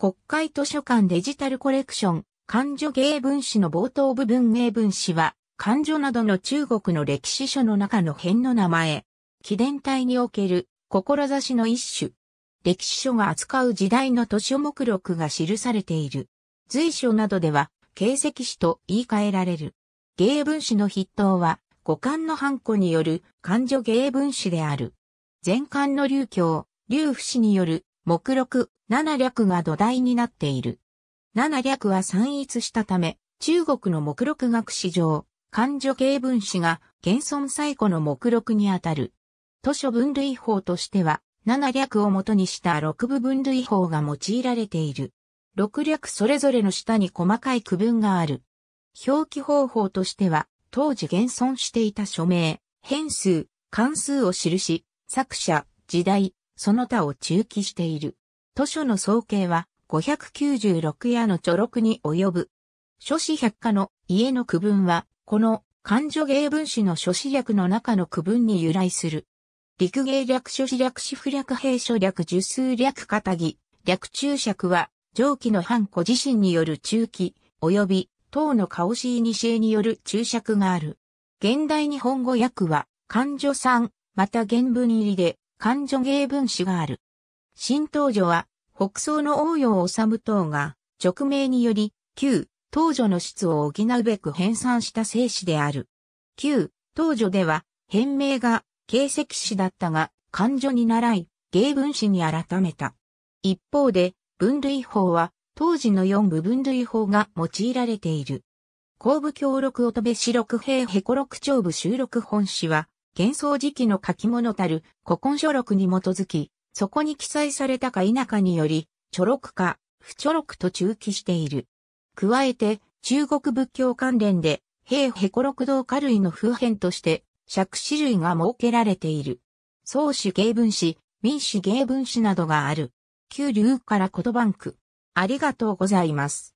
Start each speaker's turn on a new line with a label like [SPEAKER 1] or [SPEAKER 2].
[SPEAKER 1] 国会図書館デジタルコレクション、漢女芸文史の冒頭部分名文史は、漢女などの中国の歴史書の中の辺の名前、記伝体における、志の一種。歴史書が扱う時代の図書目録が記されている。随所などでは、形跡史と言い換えられる。芸文史の筆頭は、五漢の半ンによる漢女芸文史である。全漢の流教、劉不死による目録七略が土台になっている。七略は散逸したため、中国の目録学史上、漢女系分子が現存最古の目録にあたる。図書分類法としては、七略を元にした六部分類法が用いられている。六略それぞれの下に細かい区分がある。表記方法としては、当時現存していた署名、変数、関数を記し、作者、時代、その他を中記している。図書の総計は596夜の著録に及ぶ。諸子百科の家の区分は、この漢女芸文史の諸子略の中の区分に由来する。陸芸略諸子略私婦略兵書略十数略片木、略注釈は、上記の藩個自身による中記、及び、唐の顔しいにしえによる注釈がある。現代日本語訳は、漢女さん、また原文入りで、漢女芸文史がある。新東女は、北宋の応用治等が、直名により、旧、東女の質を補うべく編纂した聖史である。旧、東女では、編名が、形跡史だったが、漢女に習い、芸文史に改めた。一方で、分類法は、当時の四部分類法が用いられている。後部協録乙部四六平ヘコ六長部収録本誌は、幻想時期の書き物たる古今書録に基づき、そこに記載されたか否かにより、著録か、不著録と中記している。加えて、中国仏教関連で、平ヘコ六道下類の風編として、釈子類が設けられている。宗主芸文史、民主芸文史などがある。旧流から言葉ンク。ありがとうございます。